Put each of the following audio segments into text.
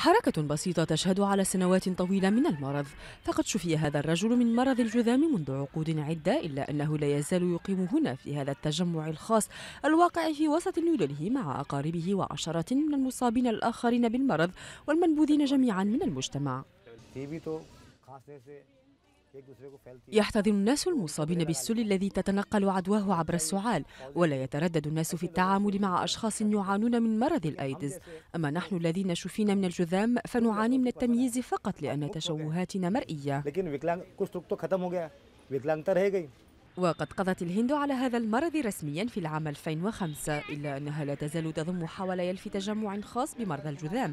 حركة بسيطة تشهد على سنوات طويلة من المرض فقد شفي هذا الرجل من مرض الجذام منذ عقود عدة إلا أنه لا يزال يقيم هنا في هذا التجمع الخاص الواقع في وسط يلله مع أقاربه وعشرات من المصابين الآخرين بالمرض والمنبوذين جميعا من المجتمع يحتضن الناس المصابين بالسل الذي تتنقل عدواه عبر السعال ولا يتردد الناس في التعامل مع أشخاص يعانون من مرض الأيدز أما نحن الذين شفينا من الجذام فنعاني من التمييز فقط لأن تشوهاتنا مرئية وقد قضت الهند على هذا المرض رسميا في العام 2005 إلا أنها لا تزال تضم حوالي ألف تجمع خاص بمرضى الجذام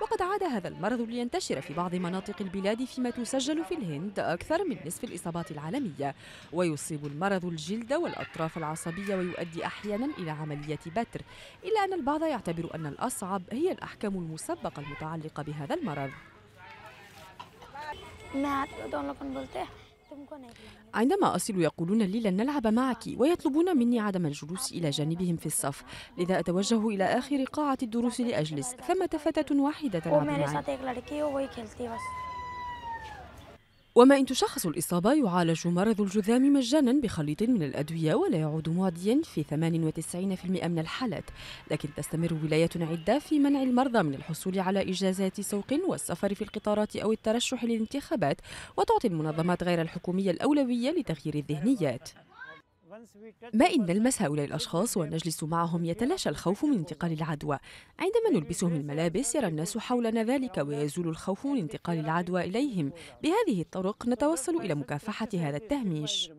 وقد عاد هذا المرض لينتشر في بعض مناطق البلاد فيما تسجل في الهند أكثر من نصف الإصابات العالمية ويصيب المرض الجلد والأطراف العصبية ويؤدي أحيانا إلى عملية بتر إلا أن البعض يعتبر أن الأصعب هي الأحكام المسبقة المتعلقة بهذا المرض عندما أصل يقولون لي لن نلعب معك ويطلبون مني عدم الجلوس إلى جانبهم في الصف لذا أتوجه إلى آخر قاعة الدروس لأجلس ثمة فتاة واحدة تلعب معي وما إن تشخص الإصابة يعالج مرض الجذام مجانا بخليط من الأدوية ولا يعود معديا في 98% من الحالات لكن تستمر ولايات عدة في منع المرضى من الحصول على إجازات سوق والسفر في القطارات أو الترشح للانتخابات وتعطي المنظمات غير الحكومية الأولوية لتغيير الذهنيات ما إن نلمس هؤلاء الأشخاص ونجلس معهم يتلاشى الخوف من انتقال العدوى عندما نلبسهم الملابس يرى الناس حولنا ذلك ويزول الخوف من انتقال العدوى إليهم بهذه الطرق نتوصل إلى مكافحة هذا التهميش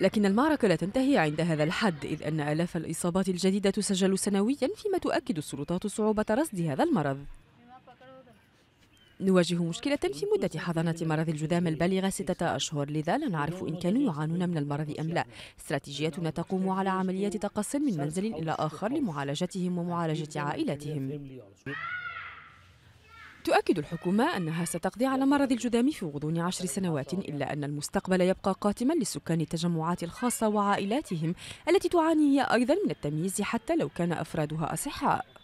لكن المعركة لا تنتهي عند هذا الحد إذ أن آلاف الإصابات الجديدة تسجل سنويا فيما تؤكد السلطات صعوبة رصد هذا المرض نواجه مشكلة في مدة حضانة مرض الجذام البالغة ستة أشهر لذا لا نعرف إن كانوا يعانون من المرض أم لا استراتيجيتنا تقوم على عملية تقصي من منزل إلى آخر لمعالجتهم ومعالجة عائلتهم تؤكد الحكومة أنها ستقضي على مرض الجذام في غضون عشر سنوات إلا أن المستقبل يبقى قاتما لسكان التجمعات الخاصة وعائلاتهم التي تعاني هي أيضا من التمييز حتى لو كان أفرادها أصحاء